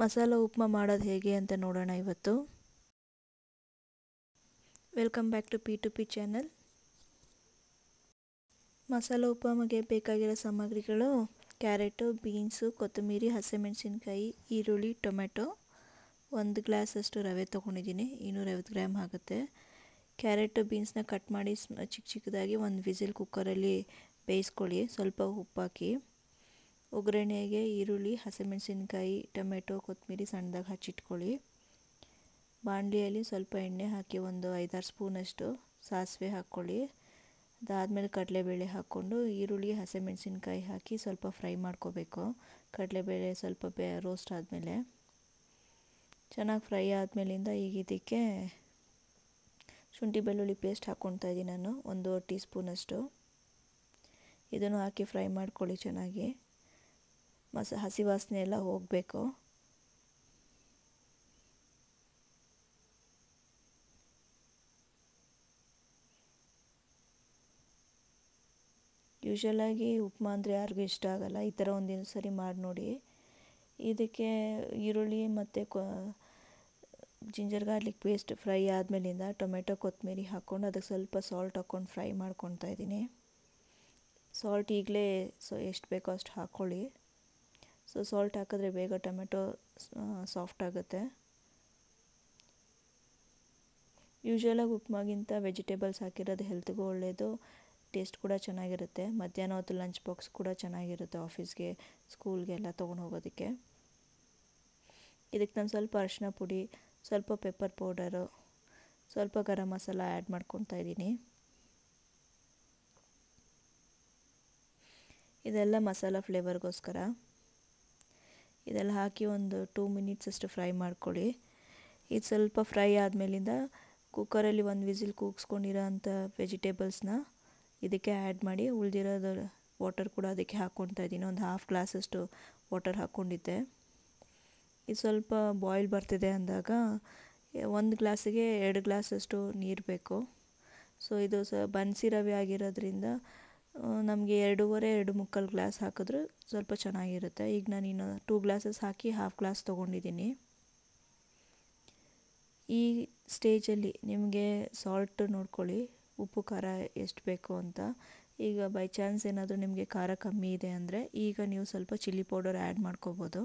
ಮಸಾಲ ಉಪ್ಮಾ ಮಾಡೋದು ಹೇಗೆ ಅಂತ ನೋಡೋಣ ಇವತ್ತು welcome back to P to P channel masala ಉಪ್ಮಾಗೆ ಬೇಕಾಗಿರೋ ಸಾಮಗ್ರಿಗಳು ಕ್ಯಾರೆಟು ಬೀನ್ಸು ಕೊತ್ತಂಬರಿ ಹಸಿಮೆಣಸಿನ್ಕಾಯಿ ಈರುಳ್ಳಿ ಟೊಮೆಟೊ ಒಂದು ಗ್ಲಾಸಷ್ಟು ರವೆ ತೊಗೊಂಡಿದ್ದೀನಿ ಇನ್ನೂರೈವತ್ತು ಗ್ರಾಮ್ ಆಗುತ್ತೆ ಕ್ಯಾರೆಟು ಬೀನ್ಸ್ನ ಕಟ್ ಮಾಡಿ ಚಿಕ್ಕ ಚಿಕ್ಕದಾಗಿ ಒಂದು ವಿಸಿಲ್ ಕುಕ್ಕರಲ್ಲಿ ಬೇಯಿಸ್ಕೊಳ್ಳಿ ಸ್ವಲ್ಪ ಉಪ್ಪಾಕಿ ಒಗ್ಗರಣೆಗೆ ಈರುಳ್ಳಿ ಹಸಿಮೆಣಸಿನ್ಕಾಯಿ ಟೊಮೆಟೊ ಕೊತ್ತಂಬರಿ ಸಣ್ಣದಾಗಿ ಹಚ್ಚಿಟ್ಕೊಳ್ಳಿ ಬಾಣಲಿಯಲ್ಲಿ ಸ್ವಲ್ಪ ಎಣ್ಣೆ ಹಾಕಿ ಒಂದು ಐದಾರು ಸ್ಪೂನಷ್ಟು ಸಾಸಿವೆ ಹಾಕ್ಕೊಳ್ಳಿ ಅದಾದಮೇಲೆ ಕಡಲೆಬೇಳೆ ಹಾಕ್ಕೊಂಡು ಈರುಳ್ಳಿ ಹಸಿಮೆಣಸಿನ್ಕಾಯಿ ಹಾಕಿ ಸ್ವಲ್ಪ ಫ್ರೈ ಮಾಡ್ಕೋಬೇಕು ಕಡಲೆಬೇಳೆ ಸ್ವಲ್ಪ ಬೇ ರೋಸ್ಟ್ ಆದಮೇಲೆ ಚೆನ್ನಾಗಿ ಫ್ರೈ ಆದಮೇಲಿಂದ ಈಗ ಇದಕ್ಕೆ ಶುಂಠಿ ಬೆಳ್ಳುಳ್ಳಿ ಪೇಸ್ಟ್ ಹಾಕ್ಕೊಳ್ತಾ ಇದ್ದೀನಿ ನಾನು ಒಂದು ಟೀ ಸ್ಪೂನಷ್ಟು ಇದನ್ನು ಹಾಕಿ ಫ್ರೈ ಮಾಡ್ಕೊಳ್ಳಿ ಚೆನ್ನಾಗಿ ಮಸ ಹಸಿ ವಾಸನೆ ಎಲ್ಲ ಹೋಗಬೇಕು ಯೂಶಲಾಗಿ ಉಪ್ಮಾ ಅಂದರೆ ಯಾರಿಗೂ ಇಷ್ಟ ಆಗಲ್ಲ ಈ ಥರ ಒಂದಿನ ಸರಿ ಮಾಡಿ ನೋಡಿ ಇದಕ್ಕೆ ಈರುಳ್ಳಿ ಮತ್ತು ಕೊ ಜಿಂಜರ್ ಗಾರ್ಲಿಕ್ ಪೇಸ್ಟ್ ಫ್ರೈ ಆದಮೇಲಿಂದ ಟೊಮೆಟೊ ಕೊತ್ತಂಬರಿ ಹಾಕ್ಕೊಂಡು ಅದಕ್ಕೆ ಸ್ವಲ್ಪ ಸಾಲ್ಟ್ ಹಾಕ್ಕೊಂಡು ಫ್ರೈ ಮಾಡ್ಕೊತಾ ಇದ್ದೀನಿ ಸಾಲ್ಟ್ ಈಗಲೇ ಸೊ ಎಷ್ಟು ಬೇಕೋ ಅಷ್ಟು ಹಾಕ್ಕೊಳ್ಳಿ ಸೊ ಸಾಲ್ಟ್ ಹಾಕಿದ್ರೆ ಬೇಗ ಟೊಮೆಟೊ ಸಾಫ್ಟ್ ಆಗುತ್ತೆ ಯೂಶ್ವಲಾಗಿ ಉಪ್ಮಾಗಿಂತ ವೆಜಿಟೇಬಲ್ಸ್ ಹಾಕಿರೋದು ಹೆಲ್ತ್ಗೂ ಒಳ್ಳೆಯದು ಟೇಸ್ಟ್ ಕೂಡ ಚೆನ್ನಾಗಿರುತ್ತೆ ಮಧ್ಯಾಹ್ನ ಹೊತ್ತು ಲಂಚ್ ಬಾಕ್ಸ್ ಕೂಡ ಚೆನ್ನಾಗಿರುತ್ತೆ ಆಫೀಸ್ಗೆ ಸ್ಕೂಲ್ಗೆ ಎಲ್ಲ ತೊಗೊಂಡು ಹೋಗೋದಕ್ಕೆ ಇದಕ್ಕೆ ನಾನು ಸ್ವಲ್ಪ ಅರಿಶಿನ ಪುಡಿ ಸ್ವಲ್ಪ ಪೆಪ್ಪರ್ ಪೌಡರು ಸ್ವಲ್ಪ ಗರಂ ಮಸಾಲ ಆ್ಯಡ್ ಮಾಡ್ಕೊತಾ ಇದ್ದೀನಿ ಇದೆಲ್ಲ ಮಸಾಲ ಫ್ಲೇವರ್ಗೋಸ್ಕರ ಇದೆಲ್ಲ ಹಾಕಿ ಒಂದು ಟೂ ಮಿನಿಟ್ಸ್ ಅಷ್ಟು ಫ್ರೈ ಮಾಡ್ಕೊಳ್ಳಿ ಇದು ಸ್ವಲ್ಪ ಫ್ರೈ ಆದಮೇಲಿಂದ ಕುಕ್ಕರಲ್ಲಿ ಒಂದು ವಿಸಿಲ್ ಕೂಗ್ಸ್ಕೊಂಡಿರೋ ಅಂಥ ವೆಜಿಟೇಬಲ್ಸ್ನ ಇದಕ್ಕೆ ಆ್ಯಡ್ ಮಾಡಿ ಉಳಿದಿರೋದು ವಾಟರ್ ಕೂಡ ಅದಕ್ಕೆ ಹಾಕ್ಕೊಳ್ತಾ ಇದ್ದೀನಿ ಒಂದು ಹಾಫ್ ಗ್ಲಾಸಷ್ಟು ವಾಟರ್ ಹಾಕ್ಕೊಂಡಿದ್ದೆ ಇದು ಸ್ವಲ್ಪ ಬಾಯ್ಲ್ ಬರ್ತಿದೆ ಅಂದಾಗ ಒಂದು ಗ್ಲಾಸಿಗೆ ಎರಡು ಗ್ಲಾಸಷ್ಟು ನೀರು ಬೇಕು ಸೊ ಇದು ಸ ಬನ್ಸಿ ರವೆ ಆಗಿರೋದ್ರಿಂದ ನಮಗೆ ಎರಡೂವರೆ ಎರಡು ಮುಕ್ಕಾಲು ಗ್ಲಾಸ್ ಹಾಕಿದ್ರೆ ಸ್ವಲ್ಪ ಚೆನ್ನಾಗಿರುತ್ತೆ ಈಗ ನಾನು ಇನ್ನು ಟೂ ಗ್ಲಾಸಸ್ ಹಾಕಿ ಹಾಫ್ ಗ್ಲಾಸ್ ತೊಗೊಂಡಿದ್ದೀನಿ ಈ ಸ್ಟೇಜಲ್ಲಿ ನಿಮಗೆ ಸಾಲ್ಟ್ ನೋಡ್ಕೊಳ್ಳಿ ಉಪ್ಪು ಖಾರ ಎಷ್ಟು ಬೇಕು ಅಂತ ಈಗ ಬೈ ಚಾನ್ಸ್ ಏನಾದರೂ ನಿಮಗೆ ಖಾರ ಕಮ್ಮಿ ಇದೆ ಅಂದರೆ ಈಗ ನೀವು ಸ್ವಲ್ಪ ಚಿಲ್ಲಿ ಪೌಡರ್ ಆ್ಯಡ್ ಮಾಡ್ಕೋಬೋದು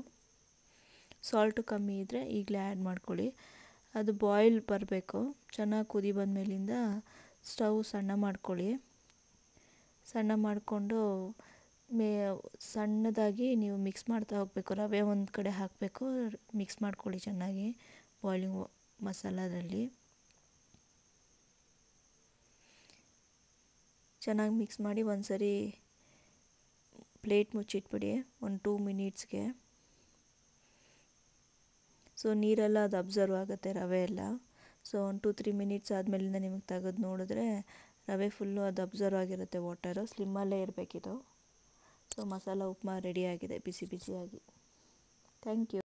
ಸಾಲ್ಟು ಕಮ್ಮಿ ಇದ್ದರೆ ಈಗಲೇ ಆ್ಯಡ್ ಮಾಡ್ಕೊಳ್ಳಿ ಅದು ಬಾಯ್ಲ್ ಬರಬೇಕು ಚೆನ್ನಾಗಿ ಕುದಿ ಬಂದ ಮೇಲಿಂದ ಸ್ಟವ್ ಸಣ್ಣ ಮಾಡ್ಕೊಳ್ಳಿ ಸಣ್ಣ ಮಾಡಿಕೊಂಡು ಮೇ ಸಣ್ಣದಾಗಿ ನೀವು ಮಿಕ್ಸ್ ಮಾಡ್ತಾ ಹೋಗಬೇಕು ರವೆ ಒಂದು ಕಡೆ ಹಾಕಬೇಕು ಮಿಕ್ಸ್ ಮಾಡ್ಕೊಳ್ಳಿ ಚೆನ್ನಾಗಿ ಬಾಯ್ಲಿಂಗ್ ಮಸಾಲದಲ್ಲಿ ಚೆನ್ನಾಗಿ ಮಿಕ್ಸ್ ಮಾಡಿ ಒಂದು ಸರಿ ಪ್ಲೇಟ್ ಮುಚ್ಚಿಟ್ಬಿಡಿ ಒಂದು ಟೂ ಮಿನಿಟ್ಸ್ಗೆ ಸೊ ನೀರೆಲ್ಲ ಅದು ಅಬ್ಸರ್ವ್ ಆಗುತ್ತೆ ರವೆ ಎಲ್ಲ ಸೊ ಒಂದು ಟೂ ತ್ರೀ ಮಿನಿಟ್ಸ್ ಆದಮೇಲಿಂದ ನಿಮಗೆ ತೆಗೆದು ನೋಡಿದ್ರೆ ರವೆ ಫುಲ್ಲು ಅದು ಅಬ್ಸರ್ವ್ ಆಗಿರುತ್ತೆ ವಾಟರು ಸ್ಲಿಮ್ಮಲ್ಲೇ ಇರಬೇಕಿದು ಸೊ ಮಸಾಲ ಉಪ್ಮಾ ರೆಡಿಯಾಗಿದೆ ಬಿಸಿ ಬಿಸಿಯಾಗಿ ಥ್ಯಾಂಕ್ ಯು